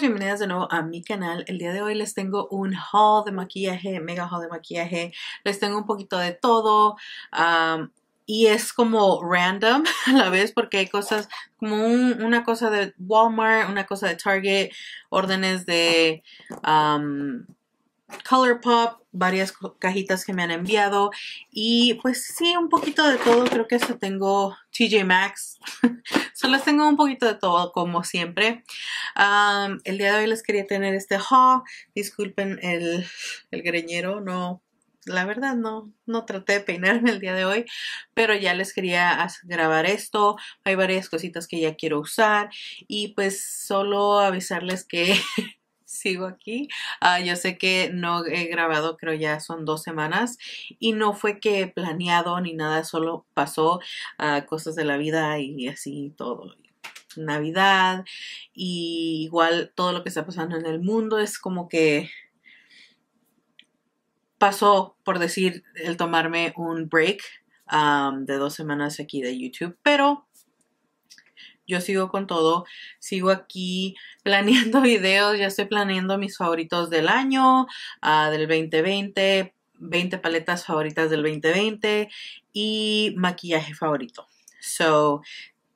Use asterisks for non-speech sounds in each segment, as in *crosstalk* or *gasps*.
bienvenidas de nuevo a mi canal. El día de hoy les tengo un haul de maquillaje, mega haul de maquillaje. Les tengo un poquito de todo y es como random *laughs* a la vez porque hay cosas como una cosa de Walmart, una cosa de Target, órdenes de... Um, Colourpop, varias cajitas que me han enviado y pues sí, un poquito de todo, creo que eso tengo TJ Maxx, solo *laughs* tengo un poquito de todo como siempre. el día de hoy les quería tener este haul, disculpen el, el greñero, no, la verdad no, no traté de peinarme el día de hoy, pero ya les quería grabar esto, hay varias cositas que ya quiero usar y pues solo avisarles que... *laughs* sigo aquí. Ah, yo sé que no he grabado, creo ya son dos semanas y no fue que planeado ni nada, solo pasó ah, cosas de la vida y así todo. Navidad y igual todo lo que está pasando en el mundo es como que pasó por decir el tomarme un break de dos semanas aquí de YouTube, pero yo sigo con todo, sigo aquí planeando *laughs* videos, ya estoy planeando mis favoritos del año, ah, del 2020, 20 paletas favoritas del 2020 y maquillaje favorito. So,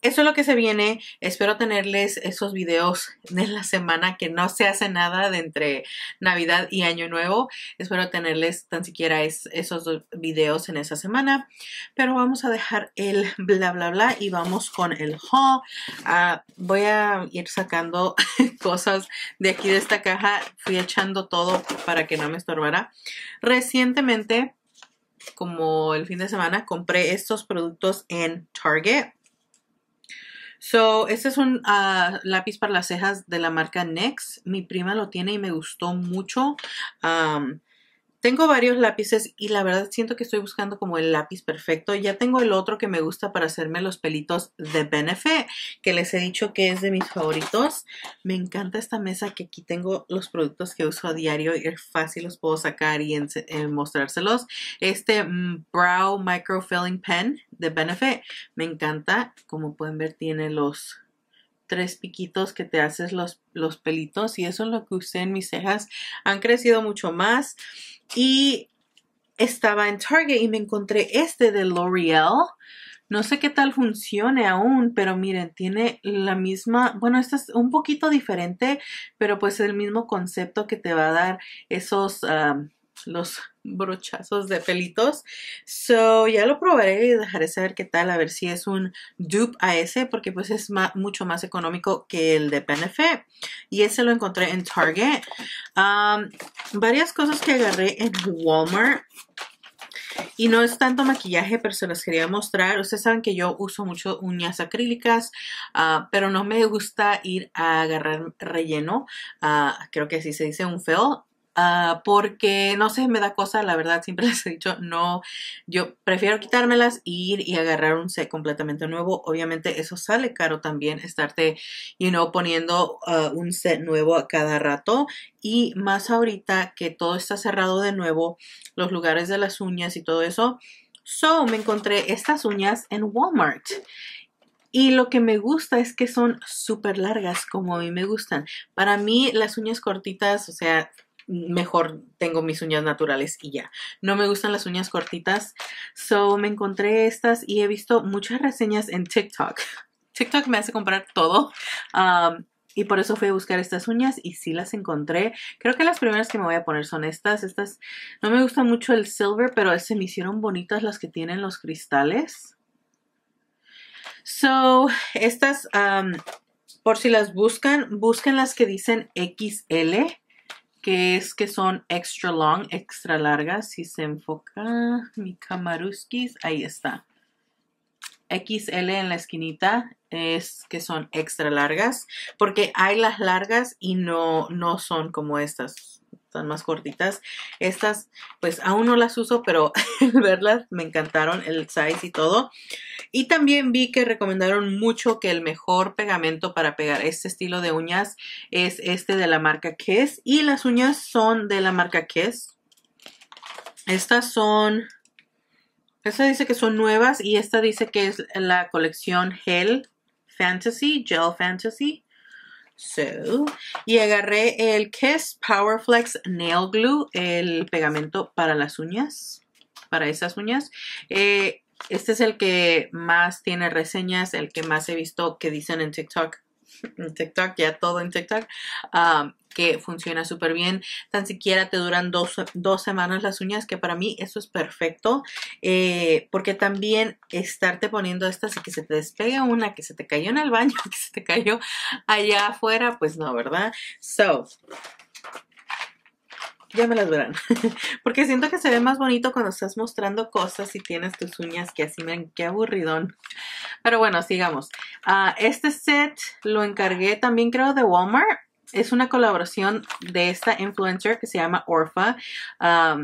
eso es lo que se viene. Espero tenerles esos videos de la semana que no se hace nada de entre Navidad y Año Nuevo. Espero tenerles tan siquiera esos videos en esa semana. Pero vamos a dejar el bla bla bla y vamos con el haul. Ah, voy a ir sacando *laughs* cosas de aquí de esta caja. Fui echando todo para que no me estorbara. Recientemente, como el fin de semana, compré estos productos en Target So, este es un uh, lápiz para las cejas de la marca next Mi prima lo tiene y me gustó mucho. Tengo varios lápices y la verdad siento que estoy buscando como el lápiz perfecto. Ya tengo el otro que me gusta para hacerme los pelitos de Benefit, que les he dicho que es de mis favoritos. Me encanta esta mesa que aquí tengo los productos que uso a diario y es fácil los puedo sacar y eh, mostrárselos. Este mm, Brow Micro Filling Pen de Benefit me encanta. Como pueden ver tiene los tres piquitos que te haces los, los pelitos y eso es lo que usé en mis cejas. Han crecido mucho más y estaba en Target y me encontré este de L'Oreal. No sé qué tal funcione aún, pero miren, tiene la misma, bueno, esta es un poquito diferente, pero pues el mismo concepto que te va a dar esos... Ah, los brochazos de pelitos. So, ya lo probaré y dejaré saber qué tal, a ver si es un dupe a ese, porque pues es mucho más económico que el de Benefit. Y ese lo encontré en Target. varias cosas que agarré en Walmart. Y no es tanto maquillaje, pero se las quería mostrar. Ustedes saben que yo uso mucho uñas acrílicas, ah, pero no me gusta ir a agarrar relleno. Ah, creo que así se dice un feo Ah, porque no sé, me da cosa, la verdad, siempre *laughs* les he dicho, no, yo prefiero quitármelas, ir y agarrar un set completamente nuevo. Obviamente eso sale caro también, estarte, you know, poniendo ah, un set nuevo a cada rato. Y más ahorita que todo está cerrado de nuevo, los lugares de las uñas y todo eso. So, me encontré estas uñas en Walmart. Y lo que me gusta es que son súper largas como a mí me gustan. Para mí las uñas cortitas, o sea, mejor tengo mis uñas naturales y ya. No me gustan las uñas cortitas. So me encontré estas y he visto muchas reseñas en TikTok. TikTok me hace comprar todo. Um, y por eso fui a buscar estas uñas y sí las encontré. Creo que las primeras que me voy a poner son estas. Estas no me gusta mucho el silver, pero se me hicieron bonitas las que tienen los cristales. So, estas, um, por si las buscan, busquen las que dicen XL que es que son extra long, extra largas. Si se enfoca mi camaruskis, ahí está. XL en la esquinita es que son extra largas porque hay las largas y no, no son como estas, están más cortitas. Estas pues aún no las uso pero *laughs* verlas me encantaron el size y todo. Y también vi que recomendaron mucho que el mejor pegamento para pegar este estilo de uñas es este de la marca Kiss. Y las uñas son de la marca Kiss. Estas son... Esta dice que son nuevas y esta dice que es la colección Gel Fantasy, Gel Fantasy. So, y agarré el Kiss Flex Nail Glue, el pegamento para las uñas, para esas uñas. Eh, este es el que más tiene reseñas, el que más he visto que dicen en TikTok. En TikTok, ya todo en TikTok. Um, que funciona súper bien. Tan siquiera te duran dos, dos, semanas las uñas, que para mí eso es perfecto. Eh, porque también estarte poniendo estas y que se te despegue una, que se te cayó en el baño, *laughs* que se te cayó allá afuera, pues no, ¿verdad? So, ya me las verán. *laughs* Porque siento que se ve más bonito cuando estás mostrando cosas y tienes tus uñas que así, miren, qué aburridón. Pero bueno, sigamos. Ah, este set lo encargué también creo de Walmart. Es una colaboración de esta influencer que se llama Orfa. Ah,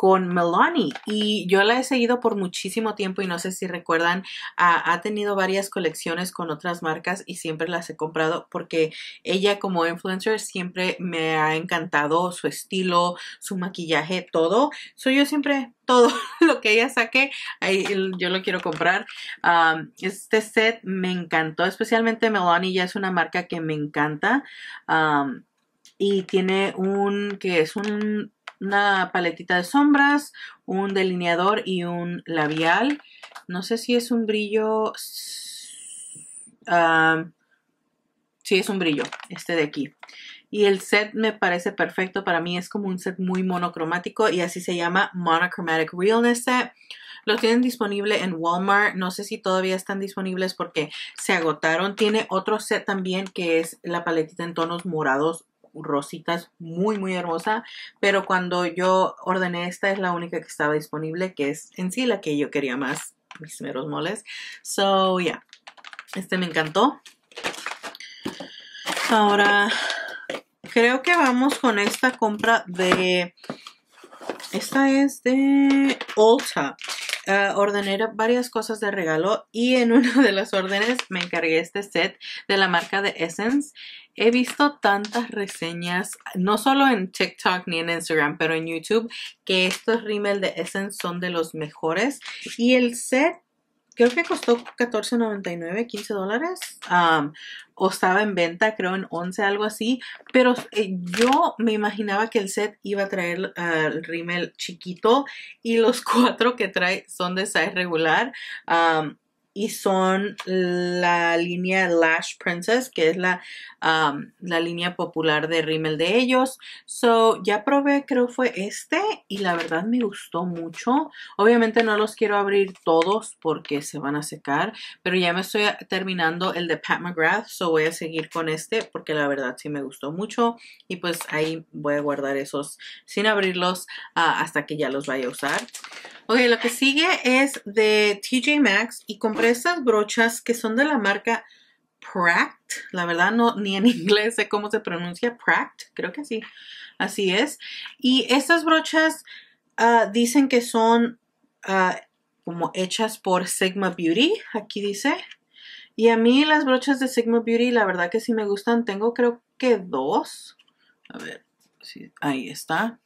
con Melanie y yo la he seguido por muchísimo tiempo y no sé si recuerdan, ha, tenido varias colecciones con otras marcas y siempre las he comprado porque ella como influencer siempre me ha encantado su estilo, su maquillaje, todo. Soy yo siempre *laughs* todo lo que ella saque, ahí, yo lo quiero comprar. Um, este set me encantó, especialmente Melanie, ya es una marca que me encanta. Um, y tiene un, que es un una paletita de sombras, un delineador y un labial. No sé si es un brillo... Ah, sí, es un brillo, este de aquí. Y el set me parece perfecto. Para mí es como un set muy monocromático y así se llama Monochromatic Realness Set. Lo tienen disponible en Walmart. No sé si todavía están disponibles porque se agotaron. Tiene otro set también que es la paletita en tonos morados rositas, muy muy hermosa, pero cuando yo ordené esta es la única que estaba disponible, que es en sí la que yo quería más, mis meros moles. So, yeah, este me encantó. Ahora, creo que vamos con esta compra de... Esta es de Ulta. Eh, ordené varias cosas de regalo y en *laughs* una de las órdenes me encargué este set de la marca de Essence. He visto tantas reseñas, no solo en TikTok ni en Instagram, pero en YouTube, que estos rímel de Essence son de los mejores. Y el set creo que costó 14.99, 15 dólares. o estaba en venta, creo en 11, algo así. Pero eh, yo me imaginaba que el set iba a traer el rímel chiquito y los *laughs* cuatro que trae son de size regular y son la línea Lash Princess, que es la, la línea popular de Rimmel de ellos. So, ya probé, creo fue este, y la verdad me gustó mucho. Obviamente no los quiero abrir todos porque se van a secar, pero ya me estoy terminando el de Pat McGrath, so voy a seguir con este porque la verdad sí me gustó mucho. Y pues ahí voy a guardar esos sin abrirlos ah, hasta que ya los vaya a usar. Ok, lo que sigue es de TJ Maxx y compré estas brochas que son de la marca Pract, la verdad no ni en *laughs* inglés sé cómo se pronuncia Pract, creo que sí, así es. Y estas brochas ah, dicen que son ah, como hechas por Sigma Beauty, aquí dice. Y a mí las brochas de Sigma Beauty, la verdad que sí me gustan. Tengo creo que dos. A ver, ahí está.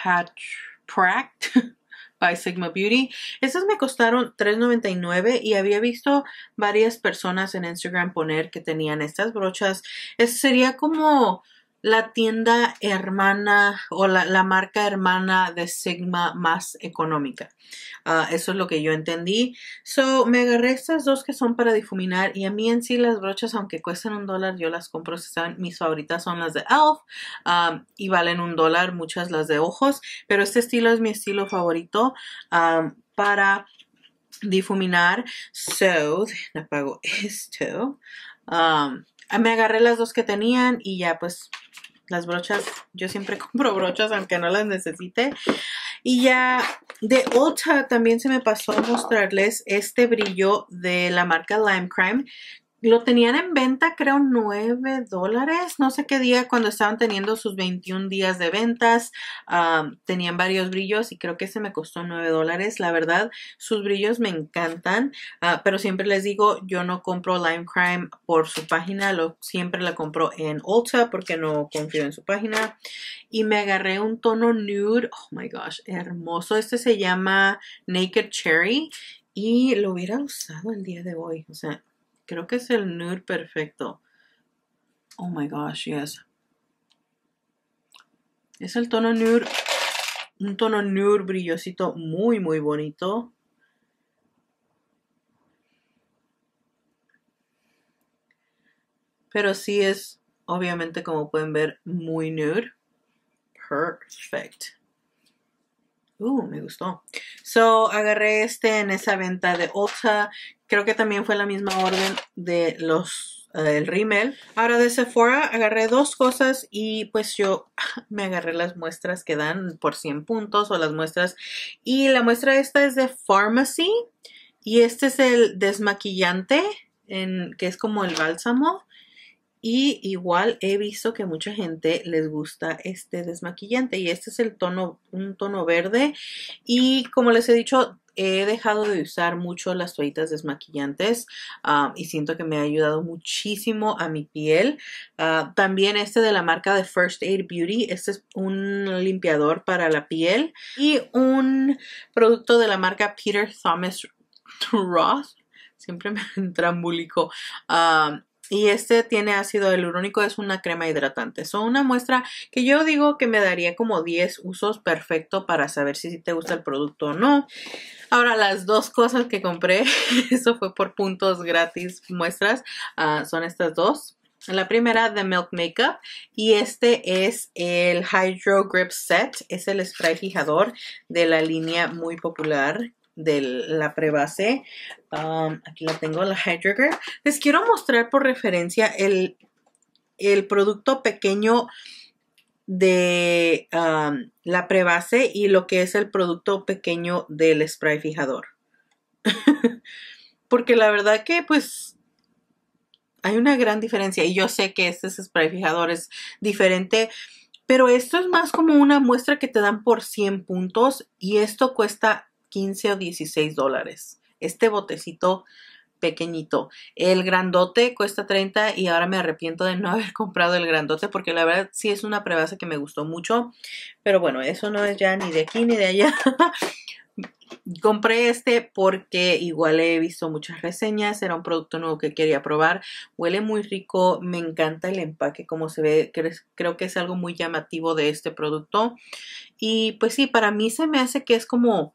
Patch, Pract. *laughs* by Sigma Beauty. Estas me costaron $3.99 y había visto varias personas en Instagram poner que tenían estas brochas. Es, sería como la tienda hermana o la, marca hermana de Sigma más económica. Ah, eso es lo que yo entendí. So, me agarré estas dos que son para difuminar y a mí en sí las brochas, aunque cuestan un dólar, yo las compro. mis favoritas son las de Elf ah, y valen un dólar, muchas las de ojos, pero este estilo es mi estilo favorito ah, para difuminar. So, *laughs* apago esto. Um, Ah, me agarré las dos que tenían y ya pues las brochas, yo siempre *laughs* compro brochas aunque no las necesite. Y ya de Ulta también se me pasó a mostrarles este brillo de la marca Lime Crime lo tenían en venta, creo, 9 dólares, no sé qué día, cuando estaban teniendo sus 21 días de ventas, tenían varios brillos y creo que ese me costó 9 dólares. La verdad, sus brillos me encantan, ah, pero siempre les digo, yo no compro Lime Crime por su página, lo, siempre la compro en Ulta porque no confío en su página. Y me agarré un tono nude, oh my gosh, hermoso. Este se llama Naked Cherry y lo hubiera usado el día de hoy, o sea Creo que es el nude perfecto. Oh my gosh, yes. Es el tono nude, un tono nude brillosito muy, muy bonito. Pero sí es, obviamente, como pueden ver, muy nude. Perfect. Uh, me gustó. So, agarré este en esa venta de Ulta Creo que también fue la misma orden de los eh, Ahora de Sephora agarré dos cosas y pues yo *laughs* me agarré las muestras que dan por 100 puntos o las muestras. Y la muestra esta es de Pharmacy y este es el desmaquillante en, que es como el bálsamo. Y igual he visto que mucha gente les gusta este desmaquillante. Y este es el tono, un tono verde. Y como les he dicho, he dejado de usar mucho las toallitas desmaquillantes ah, y siento que me ha ayudado muchísimo a mi piel. Ah, también este de la marca de First Aid Beauty, este es un limpiador para la piel y un producto de la marca Peter Thomas Roth. Siempre me *laughs* entrambulico. Ah, y este tiene ácido hialurónico, es una crema hidratante. Son una muestra que yo digo que me daría como 10 usos perfecto para saber si te gusta el producto o no. Ahora, las dos cosas que compré, *laughs* eso fue por puntos gratis muestras, ah, son estas dos. La primera, de Milk Makeup. Y este es el Hydro Grip Set. Es el spray fijador de la línea muy popular de la prebase. Um, aquí la tengo, la Hydroger. Les quiero mostrar por referencia el, el producto pequeño de um, la prebase y lo que es el producto pequeño del spray fijador. *laughs* Porque la verdad que pues hay una gran diferencia y yo sé que este spray fijador es diferente. Pero esto es más como una muestra que te dan por 100 puntos y esto cuesta 15 o 16 dólares. Este botecito pequeñito. El grandote cuesta 30 y ahora me arrepiento de no *laughs* haber comprado el grandote porque la verdad sí es una prebasa que me gustó mucho. Pero bueno, eso no es ya ni de aquí ni de allá. *laughs* Compré este porque igual he visto muchas reseñas, era un producto nuevo que quería probar, huele muy rico, me encanta el empaque, como se ve, creo que es algo muy llamativo de este producto. Y pues sí, para mí se me hace que es como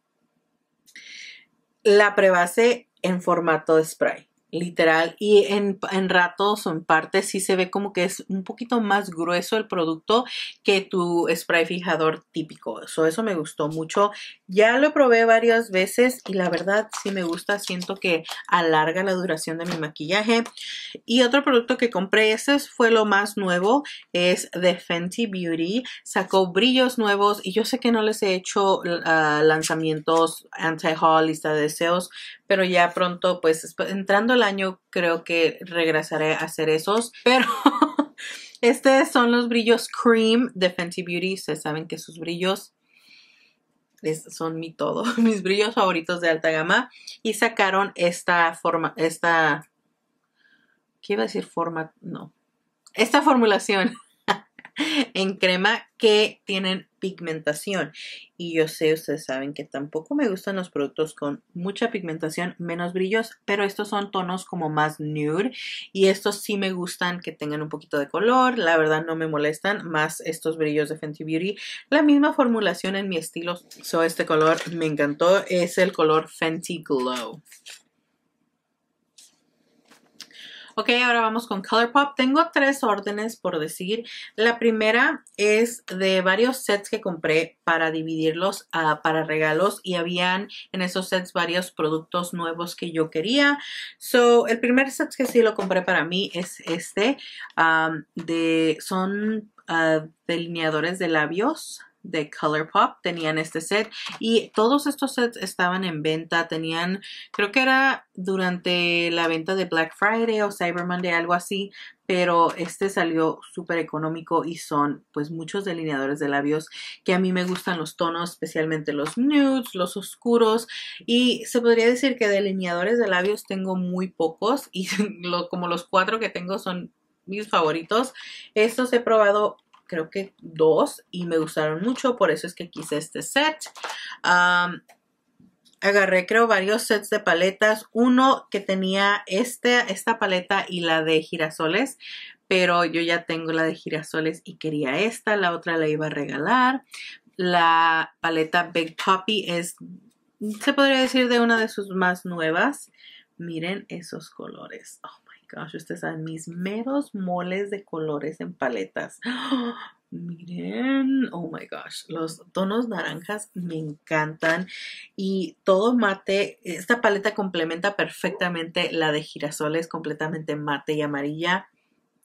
la prebase en formato de spray literal. Y en, ratos o en partes sí se ve como que es un poquito más grueso el producto que tu spray fijador típico. eso eso me gustó mucho. Ya lo probé varias veces y la verdad sí me gusta. Siento que alarga la duración de mi maquillaje. Y otro producto que compré, ese fue lo más nuevo, es de Fenty Beauty. Sacó brillos nuevos y yo sé que no les he hecho ah, lanzamientos anti-haul, lista de deseos, pero ya pronto, pues entrando el año, creo que regresaré a hacer esos, *laughs* pero... Estos son los brillos Cream de Fenty Beauty. Ustedes saben que sus brillos son mi todo. *laughs* Mis brillos favoritos de alta gama. Y sacaron esta forma, esta... ¿Qué iba a decir forma? No. Esta formulación *laughs* en crema que tienen pigmentación. Y yo sé, ustedes saben que tampoco me gustan los productos con mucha pigmentación, menos brillos, pero estos son tonos como más nude y estos sí me gustan que tengan un poquito de color, la verdad no me molestan, más estos brillos de Fenty Beauty. La misma formulación en mi estilo, so este color me encantó, es el color Fenty Glow. Ok, ahora vamos con Colourpop. Tengo tres órdenes por decir. La primera es de varios sets que compré para dividirlos ah, para regalos y habían en esos sets varios productos nuevos que yo quería. So, el primer set que sí lo compré para mí es este. Ah, de, son ah, delineadores de labios de Colourpop tenían este set y todos estos sets estaban en venta tenían creo que era durante la venta de Black Friday o Cyber Monday algo así pero este salió súper económico y son pues muchos delineadores de labios que a mí me gustan los tonos especialmente los nudes los oscuros y se podría decir que delineadores de labios tengo muy pocos y *laughs* como los cuatro que tengo son mis favoritos estos he probado creo que dos y me gustaron mucho, por eso es que quise este set. agarré creo varios sets de paletas, uno que tenía este, esta paleta y la de girasoles, pero yo ya tengo la de girasoles y quería esta, la otra la iba a regalar. La paleta Big Poppy es, se podría decir, de una de sus más nuevas. Miren esos colores. Oh gosh, ustedes saben, mis meros moles de colores en paletas. *gasps* Miren, oh my gosh, los tonos naranjas me encantan y todo mate, esta paleta complementa perfectamente la de girasoles, completamente mate y amarilla.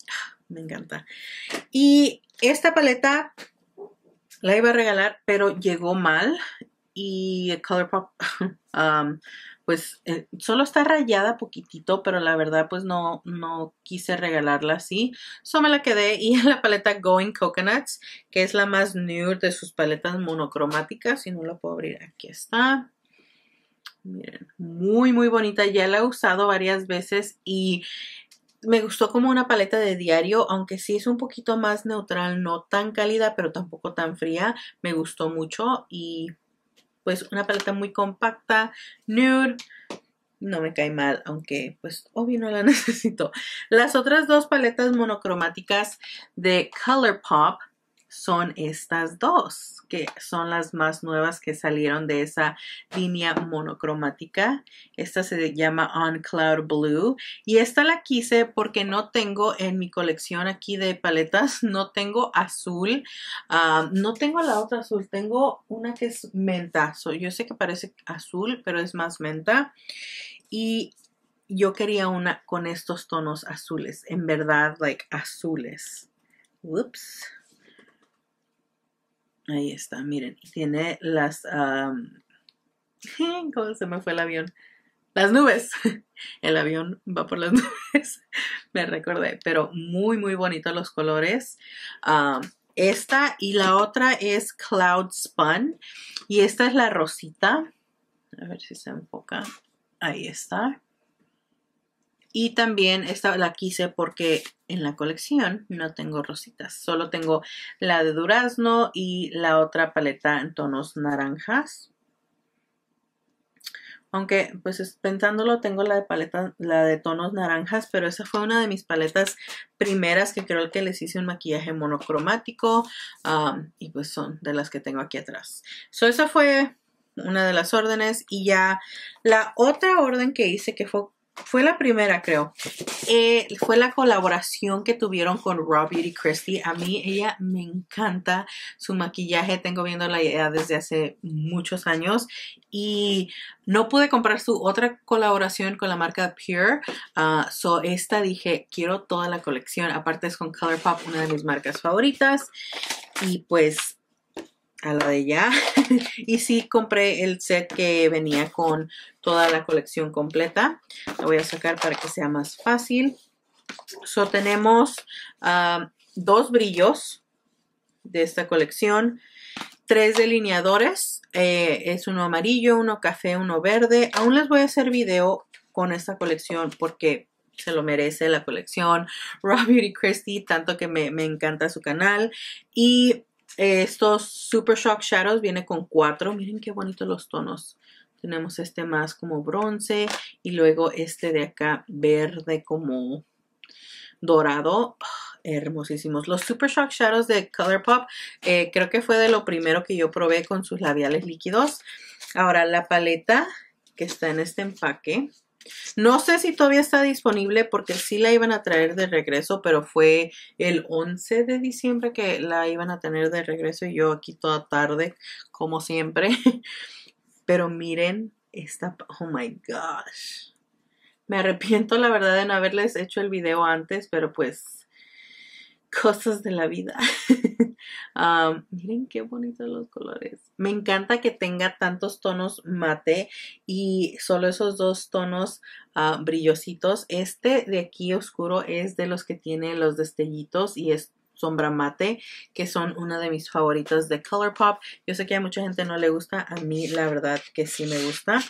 *sighs* Me encanta. Y esta paleta la iba a regalar, pero llegó mal y ColourPop *laughs* um, pues eh, solo está rayada poquitito, pero la verdad pues no, no quise regalarla así. solo me la quedé y *laughs* en la paleta Going Coconuts, que es la más nude de sus paletas monocromáticas, y no la puedo abrir, aquí está. Miren, muy muy bonita, ya la he usado varias veces y me gustó como una paleta de diario, aunque sí es un poquito más neutral, no tan cálida, pero tampoco tan fría. Me gustó mucho y pues una paleta muy compacta, nude, no me cae mal, aunque pues obvio no la *laughs* necesito. Las otras dos paletas monocromáticas de Colourpop son estas dos, que son las más nuevas que salieron de esa línea monocromática. Esta se llama On Cloud Blue y esta la quise porque no tengo en mi colección aquí de paletas, *laughs* no tengo azul, ah, no tengo la otra azul, tengo una que es menta. yo sé que parece azul, pero es más menta. Y yo quería una con estos tonos azules, en verdad, like azules. Whoops. Ahí está, miren. Tiene las... *laughs* ¿Cómo se me fue el avión? Las nubes. *laughs* El avión va por las *laughs* nubes. Me recordé. Pero muy, muy bonitos los colores. esta y la otra es Cloud Spun. Y esta es la rosita. A ver si se enfoca. Ahí está. Y también esta la quise porque en la colección no tengo rositas, solo tengo la de durazno y la otra paleta en tonos naranjas. Aunque, pues pensándolo, tengo la de paleta, la de tonos naranjas, pero esa fue una de mis paletas primeras que creo que les hice un maquillaje monocromático. Um, y pues son de las que tengo aquí atrás. So, esa fue una de las órdenes. Y ya la otra orden que hice, que fue fue la primera, creo. Eh, fue la colaboración que tuvieron con Raw Beauty Christie. A mí ella me encanta su maquillaje. Tengo viendo la idea desde hace muchos años. Y no pude comprar su otra colaboración con la marca Pure. Ah, so esta dije, quiero toda la colección. Aparte es con Colourpop, una de mis marcas favoritas. Y pues a la de ya. *laughs* y sí compré el set que venía con toda la colección completa. Lo voy a sacar para que sea más fácil. So tenemos ah, dos brillos de esta colección. Tres delineadores. Eh, es uno amarillo, uno café, uno verde. Aún les voy a hacer video con esta colección porque se lo merece la colección. *laughs* Raw Beauty Christie, tanto que me, me encanta su canal. Y eh, estos Super Shock Shadows viene con cuatro. Miren qué bonitos los tonos. Tenemos este más como bronce y luego este de acá verde como dorado. Ah, hermosísimos. Los Super Shock Shadows de Colourpop eh, creo que fue de lo primero que yo probé con sus labiales líquidos. Ahora la paleta que está en este empaque no sé si todavía está disponible porque sí la iban a traer de regreso, pero fue el 11 de diciembre que la iban a tener de regreso y yo aquí toda tarde, como siempre. *laughs* Pero miren esta, oh my gosh. Me arrepiento la verdad de no haberles hecho el video antes, pero pues cosas de la vida. *laughs* Ah, miren qué bonitos los colores. Me encanta que tenga tantos tonos mate y solo esos dos tonos ah, brillositos. Este de aquí oscuro es de los que tiene los destellitos y es sombra mate, que son una de mis favoritas de Colourpop. Yo sé que a mucha gente no le gusta, a mí la verdad que sí me gusta.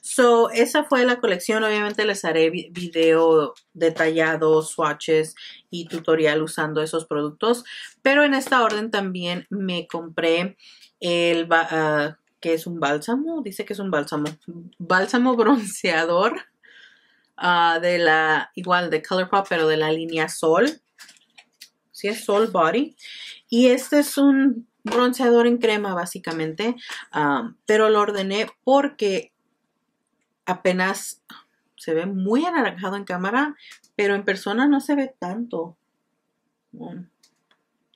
So, esa fue la colección. Obviamente les haré video detallado, swatches y tutorial usando esos productos. Pero en esta orden también me compré el... Ah, que es un bálsamo, dice que es un bálsamo, bálsamo *laughs* bronceador ah, de la, igual de Colourpop, pero de la línea Sol es, Soul Body. Y este es un bronceador en crema básicamente, ah, pero lo ordené porque apenas se ve muy anaranjado en cámara, pero en persona no se ve tanto.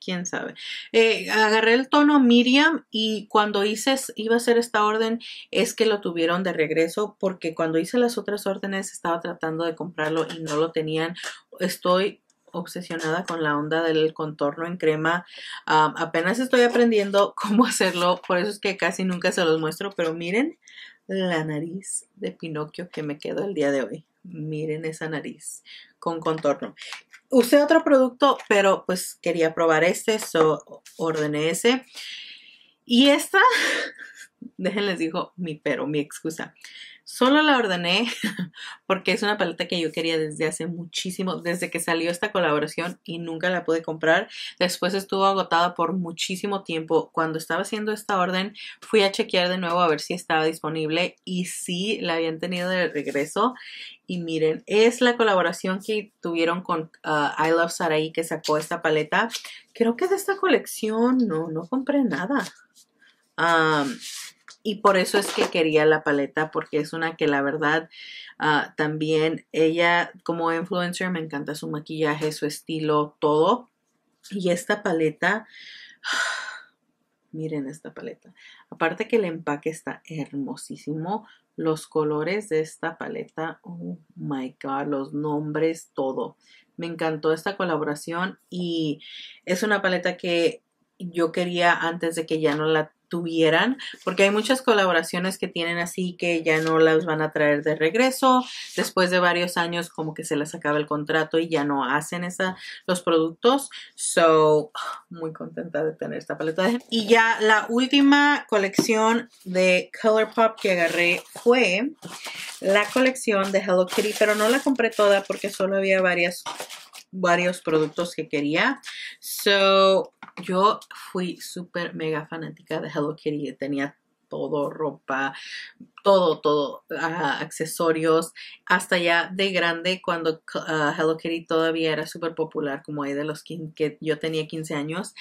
Quién sabe. Eh, agarré el tono Miriam y cuando hice, iba a hacer esta orden, es que lo tuvieron de regreso porque cuando hice las otras órdenes estaba tratando de comprarlo y no lo tenían. Estoy obsesionada con la onda del contorno en crema. apenas estoy aprendiendo *laughs* cómo hacerlo, por eso es que casi nunca se los muestro, pero miren la nariz de Pinocchio que me quedó el día de hoy. Miren esa nariz con contorno. Usé otro producto, pero pues quería probar este, so ordené ese. Y esta, *laughs* déjenles digo mi pero, mi excusa. Solo la ordené *laughs* porque es una paleta que yo quería desde hace muchísimo, desde que salió esta colaboración y nunca la pude comprar. Después estuvo agotada por muchísimo tiempo. Cuando estaba haciendo esta orden, fui a chequear de nuevo a ver si estaba disponible y sí, la habían tenido de regreso. Y miren, es la colaboración que tuvieron con ah, I Love Sarai que sacó esta paleta. Creo que de esta colección no, no compré nada y por eso es que quería la paleta porque es una que la verdad ah, también ella como influencer me encanta su maquillaje, su estilo, todo. Y esta paleta, *sighs* miren esta paleta. Aparte que el empaque está hermosísimo, los colores de esta paleta, oh my god, los nombres, todo. Me encantó esta colaboración y es una paleta que yo quería antes de que ya no la tuvieran, porque hay muchas colaboraciones que tienen así que ya no las van a traer de regreso, después de varios años como que se les acaba el contrato y ya no hacen esa, los productos. So, muy contenta de tener esta paleta. Y ya la última colección de Colourpop que agarré fue la colección de Hello Kitty, pero no la compré toda porque solo había varias varios productos que quería. So, yo fui súper mega fanática de Hello Kitty. Tenía todo, ropa, todo, todo, accesorios, hasta ya de grande cuando ah, Hello Kitty todavía era súper popular, como ahí de los que yo tenía 15 años.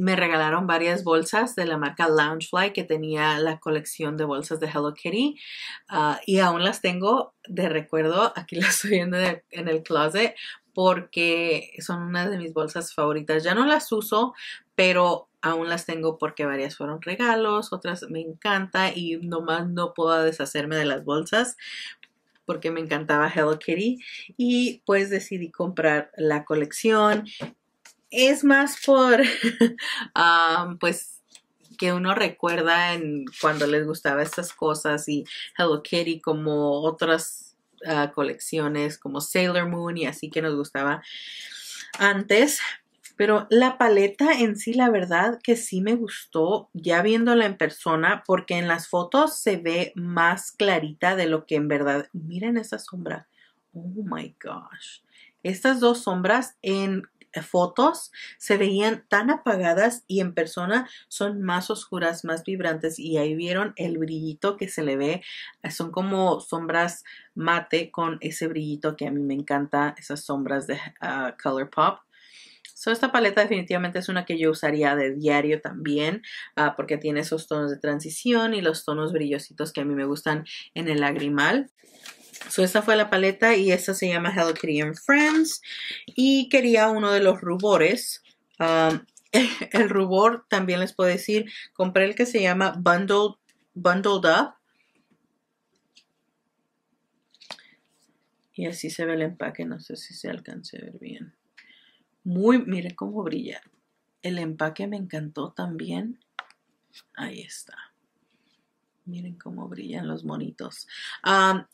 me regalaron varias bolsas de la marca Loungefly que tenía la colección de bolsas de Hello Kitty ah, y aún las tengo de recuerdo. Aquí *laughs* las estoy viendo en el closet porque son una de mis bolsas favoritas. Ya no las uso, pero aún las tengo porque varias fueron regalos, otras me encanta y nomás no puedo deshacerme de las bolsas porque me encantaba Hello Kitty y pues decidí comprar la colección. Es más por, *laughs* ah, pues que uno recuerda en cuando les gustaba estas cosas y Hello Kitty como otras Ah, colecciones como Sailor Moon y así que nos gustaba antes. Pero la paleta en sí, la verdad que sí me gustó ya viéndola en persona, porque en las fotos se ve más clarita de lo que en verdad. Miren esa sombra. Oh my gosh. Estas dos sombras en eh, fotos se veían tan apagadas y en persona son más oscuras, más vibrantes y ahí vieron el brillito que se le ve. Eh, son como sombras mate con ese brillito que a mí me encanta, esas sombras de ah, color pop. So, esta paleta definitivamente es una que yo usaría de diario también ah, porque tiene esos tonos de transición y los tonos brillositos que a mí me gustan en el lagrimal. Esta fue la paleta y esta se llama Hello Korean Friends. Y quería uno de los rubores. Um, *laughs* el rubor también les puedo decir, compré el que se llama Bundled, Bundled Up. Y así se ve el empaque, no sé si se alcance a ver bien. Muy, miren cómo brilla. El empaque me encantó también. Ahí está. Miren cómo brillan los monitos.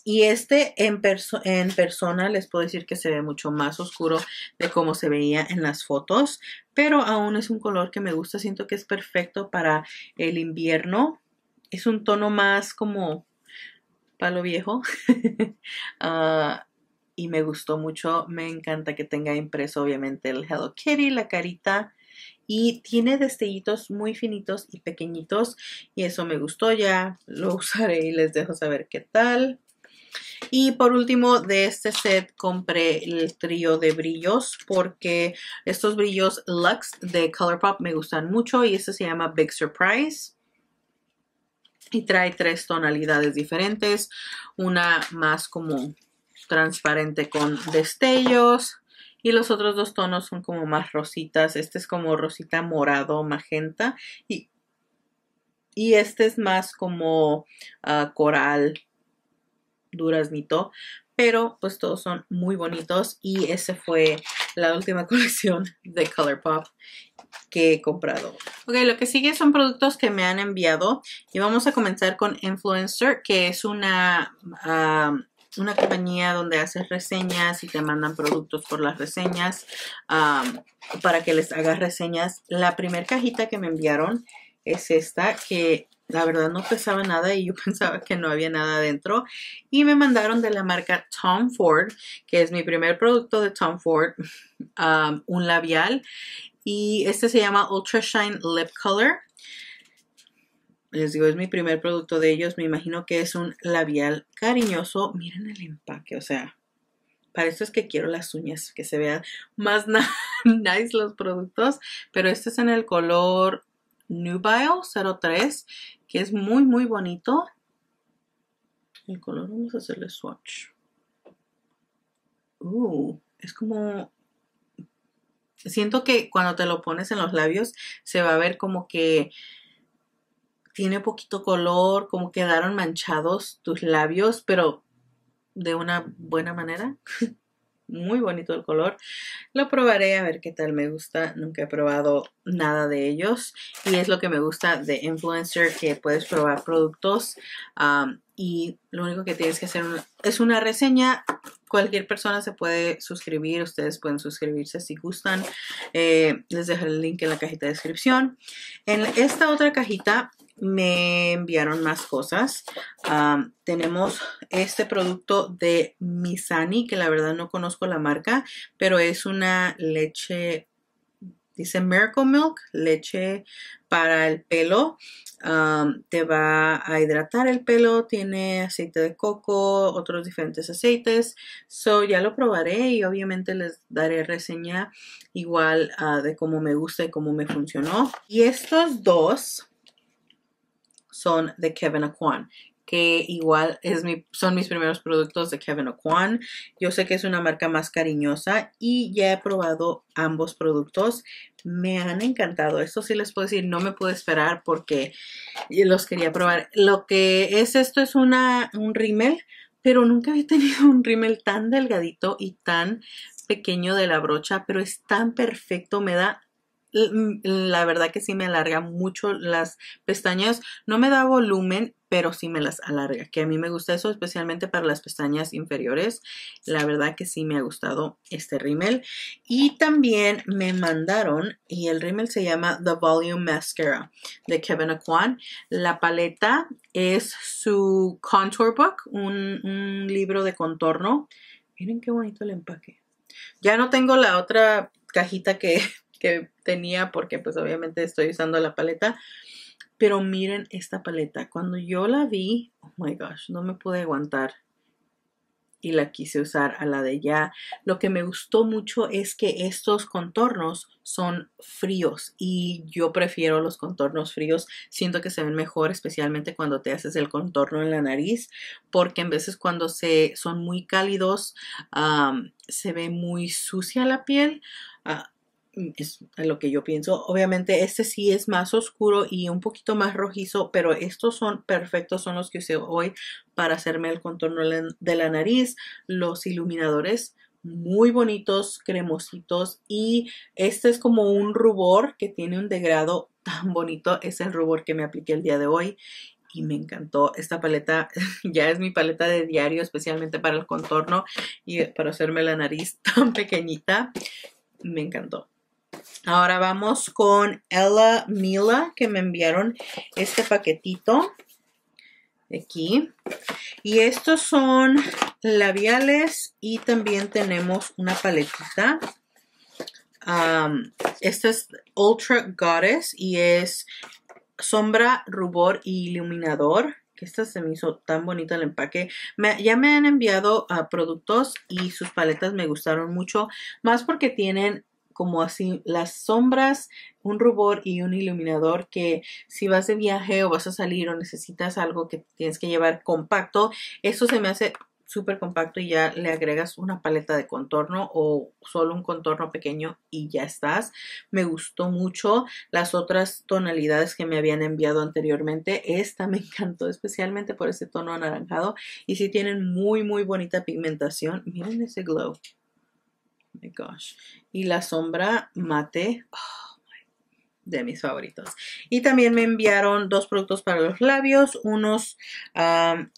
y este en, en persona les puedo decir que se ve mucho más oscuro de cómo se veía en las fotos. Pero aún es un color que me gusta. Siento que es perfecto para el invierno. Es un tono más como palo viejo. *laughs* Ah, y me gustó mucho. Me encanta que tenga impreso obviamente el Hello Kitty, la carita y tiene destellitos muy finitos y pequeñitos y eso me gustó ya lo *laughs* usaré y les dejo saber qué tal y por último de este set compré el trío de brillos porque estos brillos Lux de Colourpop me gustan mucho y este se llama Big Surprise y trae tres tonalidades diferentes una más como transparente con destellos y los otros dos tonos son como más rositas. Este es como rosita morado, magenta y, y este es más como ah, coral, duraznito. Pero pues todos son muy bonitos y esa fue la última *laughs* colección de Colourpop que he comprado. Ok, lo que sigue son productos que me han enviado y vamos a comenzar con Influencer, que es una... Ah, una compañía donde haces reseñas y te mandan productos por las reseñas para que les hagas reseñas. La primera cajita que me enviaron es esta que la verdad no pesaba nada y yo *laughs* pensaba que no había nada adentro. Y me mandaron de la marca Tom Ford, que es mi primer producto de Tom Ford, *laughs* un labial. Y este se llama Ultra Shine Lip Color les digo, es mi primer producto de ellos. Me imagino que es un labial cariñoso. Miren el empaque, o sea, para esto es que quiero las uñas, que se vean más *laughs* nice los productos. Pero este es en el color Nubile 03, que es muy, muy bonito. El color, vamos a hacerle swatch. Uh, es como siento que cuando te lo pones en los labios se va a ver como que tiene poquito color, como quedaron manchados tus labios, pero de una buena manera. *laughs* Muy bonito el color. Lo probaré a ver qué tal me gusta. Nunca he probado nada de ellos. Y es lo que me gusta de Influencer, que puedes probar productos. y lo único que tienes que hacer es una reseña. Cualquier persona se puede suscribir. Ustedes pueden suscribirse si gustan. Eh, les dejo el link en la cajita de descripción. En esta otra cajita me enviaron más cosas. tenemos este producto de Misani, que la verdad no conozco la marca, pero es una leche, dice Miracle Milk, leche para el pelo. te va a hidratar el pelo, tiene aceite de coco, otros diferentes aceites. So ya lo probaré y obviamente les daré reseña igual ah, de cómo me gusta y cómo me funcionó. Y estos dos son de Kevin Aquan que igual es mi, son mis primeros productos de Kevin A'Quan. Yo sé que es una marca más cariñosa y ya he probado ambos productos. Me han encantado. Esto sí les puedo decir, no me pude esperar porque los quería probar. Lo que es esto es una, un rímel, pero nunca había tenido un rímel tan delgadito y tan pequeño de la brocha, pero es tan perfecto, me da la verdad que sí me alarga mucho las pestañas. No me da volumen, pero sí me las alarga, que a mí me gusta eso, especialmente para las pestañas inferiores. La verdad que sí me ha gustado este rímel. Y también me mandaron, y el rímel se llama The Volume Mascara de Kevin Aquan. La paleta es su Contour Book, un, un libro de contorno. Miren qué bonito el empaque. Ya no tengo la otra cajita que que tenía porque pues obviamente estoy usando la paleta. Pero miren esta paleta. Cuando yo la vi, oh my gosh, no me pude aguantar. Y la quise usar a la de ya. Lo que me gustó mucho es que estos contornos son fríos. Y yo prefiero los contornos fríos. Siento que se ven mejor, especialmente cuando te haces el contorno en la nariz. Porque en veces cuando se, son muy cálidos, se ve muy sucia la piel. Ah, Mm, es lo que yo pienso. Obviamente este sí es más oscuro y un poquito más rojizo, pero estos son perfectos, son los que usé hoy para hacerme el contorno de la nariz, los iluminadores muy bonitos, cremositos y este es como un rubor que tiene un degrado tan bonito, es el rubor que me apliqué el día de hoy y me encantó esta paleta, *laughs* ya es mi paleta de diario especialmente para el contorno y para hacerme la nariz *laughs* tan pequeñita, me encantó. Ahora vamos con Ella Mila que me enviaron este paquetito aquí. Y estos son labiales y también tenemos una paletita. Um, esta es Ultra Goddess y es sombra, rubor y iluminador. Que esta se me hizo tan bonito el empaque. ya me han enviado productos y sus paletas me gustaron mucho. Más porque tienen como así las sombras, un rubor y un iluminador que si vas de viaje o vas a salir o necesitas algo que tienes que llevar compacto, eso se me hace súper compacto y ya le agregas una paleta de contorno o solo un contorno pequeño y ya estás. Me gustó mucho las otras tonalidades que me habían enviado anteriormente. Esta me *laughs* encantó especialmente por ese tono anaranjado y si tienen muy muy bonita pigmentación. Miren ese glow gosh. Y la sombra mate. Oh, de mis favoritos. Y también me enviaron dos productos para los labios, unos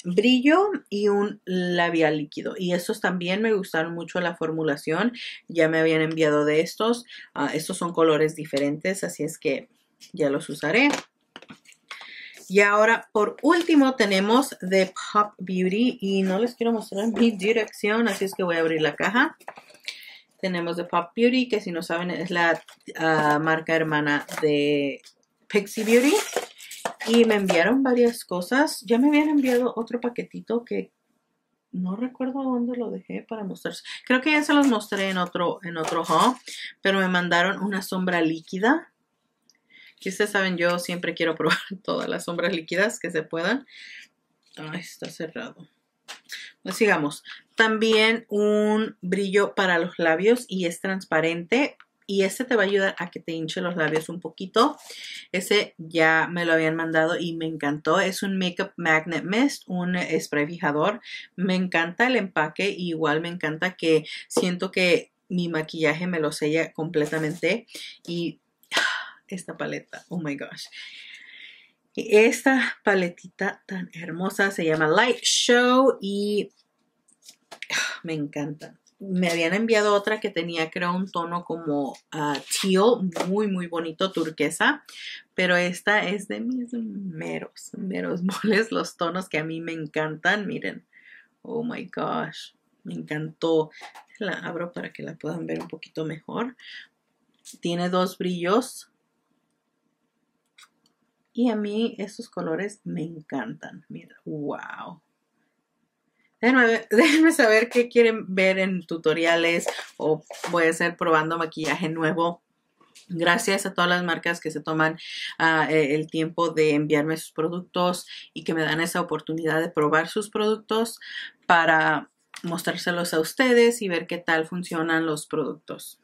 brillo y un labial líquido. Y estos también me gustaron mucho la formulación. Ya me habían enviado de estos. Ah, estos son colores diferentes, así es que ya los usaré. Y ahora, por último, tenemos de Pop Beauty. Y no les quiero mostrar mi dirección, así es que voy a abrir la caja. Tenemos de Pop Beauty, que si no saben es la ah, marca hermana de Pixie Beauty. Y me enviaron varias cosas. Ya me habían enviado otro paquetito que no recuerdo dónde lo dejé para mostrarse. Creo que ya se los mostré en otro, en otro haul, pero me mandaron una sombra líquida. Que ustedes saben, yo siempre quiero probar *laughs* todas las sombras líquidas que se puedan. Ay, ah, está cerrado. Pues sigamos. También un brillo para los labios y es transparente. Y este te va a ayudar a que te hinche los labios un poquito. Ese ya me lo habían mandado y me encantó. Es un Makeup Magnet Mist, un spray fijador. Me encanta el empaque. Y igual me encanta que siento que mi maquillaje me lo sella completamente. Y ah, esta paleta, oh my gosh. Esta paletita tan hermosa se llama Light Show y me encantan. Me habían enviado otra que tenía, creo, un tono como ah, tío muy, muy bonito, turquesa. Pero esta es de mis meros, meros *laughs* moles, los tonos que a mí me encantan. Miren, oh my gosh, me encantó. La abro para que la puedan ver un poquito mejor. Tiene dos brillos. Y a mí estos colores me encantan. Mira, wow. Déjenme, *laughs* saber qué quieren ver en tutoriales o voy a ser probando maquillaje nuevo. Gracias a todas las marcas que se toman ah, e, el tiempo de enviarme sus productos y que me dan esa oportunidad de probar sus productos para mostrárselos a ustedes y ver qué tal funcionan los productos.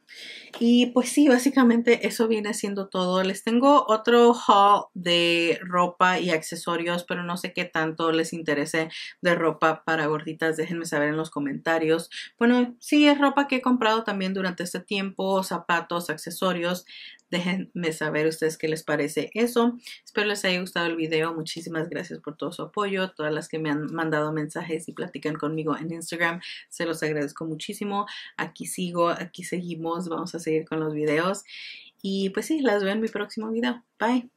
Y pues sí, básicamente eso viene siendo todo. Les tengo otro haul de ropa y accesorios, pero no sé qué tanto les interese de ropa para gorditas. Déjenme saber en los comentarios. Bueno, sí, es ropa que he comprado también durante este tiempo, zapatos, accesorios. Déjenme saber ustedes qué les parece eso. Espero les haya gustado el video. Muchísimas gracias por todo su apoyo. Todas las que me han mandado mensajes y platican conmigo en Instagram, se los agradezco muchísimo. Aquí sigo, aquí seguimos vamos a seguir con los videos. Y pues sí, las veo en mi próximo video. Bye.